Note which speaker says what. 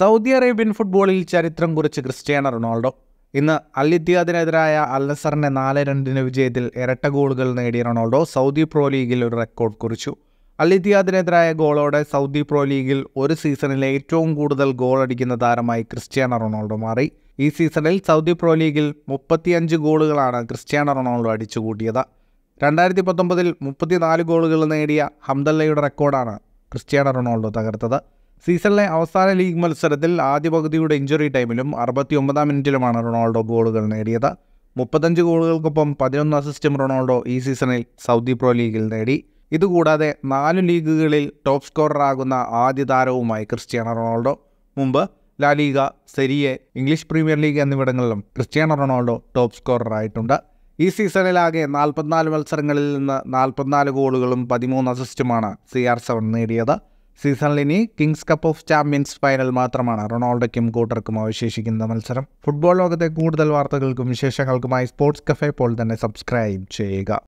Speaker 1: Saudi Arabian ഫുട്ബോളിൽ ചരിത്രം കുറിച്ച് ക്രിസ്ത്യാനോ റൊണാൾഡോ ഇന്ന് അൽ ഇത്തിയാദിനെതിരായ അൽ നാല് രണ്ടിന് വിജയത്തിൽ ഇരട്ട ഗോളുകൾ നേടിയ റൊണാൾഡോ സൗദി പ്രോ ലീഗിൽ ഒരു റെക്കോർഡ് കുറിച്ചു അൽ ഗോളോടെ സൗദി പ്രോ ലീഗിൽ ഒരു സീസണിലെ ഏറ്റവും കൂടുതൽ ഗോൾ അടിക്കുന്ന താരമായി ക്രിസ്ത്യാനോ റൊണാൾഡോ മാറി ഈ സീസണിൽ സൗദി പ്രോ ലീഗിൽ മുപ്പത്തിയഞ്ച് ഗോളുകളാണ് ക്രിസ്ത്യാനോ റൊണാൾഡോ കൂട്ടിയത് രണ്ടായിരത്തി പത്തൊമ്പതിൽ മുപ്പത്തിനാല് ഗോളുകൾ നേടിയ ഹംദല്ലയുടെ റെക്കോർഡാണ് ക്രിസ്ത്യാനോ റൊണാൾഡോ തകർത്തത് സീസണിലെ അവസാന ലീഗ് മത്സരത്തിൽ ആദ്യ പകുതിയുടെ ഇഞ്ചുറി ടൈമിലും അറുപത്തിയൊമ്പതാം മിനിറ്റിലുമാണ് റൊണാൾഡോ ഗോളുകൾ നേടിയത് മുപ്പത്തഞ്ച് ഗോളുകൾക്കൊപ്പം പതിനൊന്ന് അസിസ്റ്റും റൊണാൾഡോ ഈ സീസണിൽ സൗദി പ്രോ ലീഗിൽ നേടി ഇതുകൂടാതെ നാല് ലീഗുകളിൽ ടോപ്പ് സ്കോററാകുന്ന ആദ്യ താരവുമായി ക്രിസ്ത്യാനോ റൊണാൾഡോ മുമ്പ് La Liga Serie A English Premier League എന്നിവിടങ്ങളിലും ക്രിസ്ത്യാനോ റൊണാൾഡോ ടോപ്പ് സ്കോററായിട്ടുണ്ട് ഈ സീസണിലാകെ നാൽപ്പത്തിനാല് മത്സരങ്ങളിൽ നിന്ന് നാൽപ്പത്തിനാല് ഗോളുകളും പതിമൂന്ന് അസിസ്റ്റുമാണ് സി ആർ സെവൻ നേടിയത് സീസണിൽ ഇനി Kings Cup of Champions final മാത്രമാണ് റൊണാൾഡോയ്ക്കും കൂട്ടർക്കും അവശേഷിക്കുന്ന മത്സരം ഫുട്ബോൾ ലോകത്തെ കൂടുതൽ വാർത്തകൾക്കും വിശേഷങ്ങൾക്കുമായി സ്പോർട്സ് കഫേ പോൾ തന്നെ സബ്സ്ക്രൈബ് ചെയ്യുക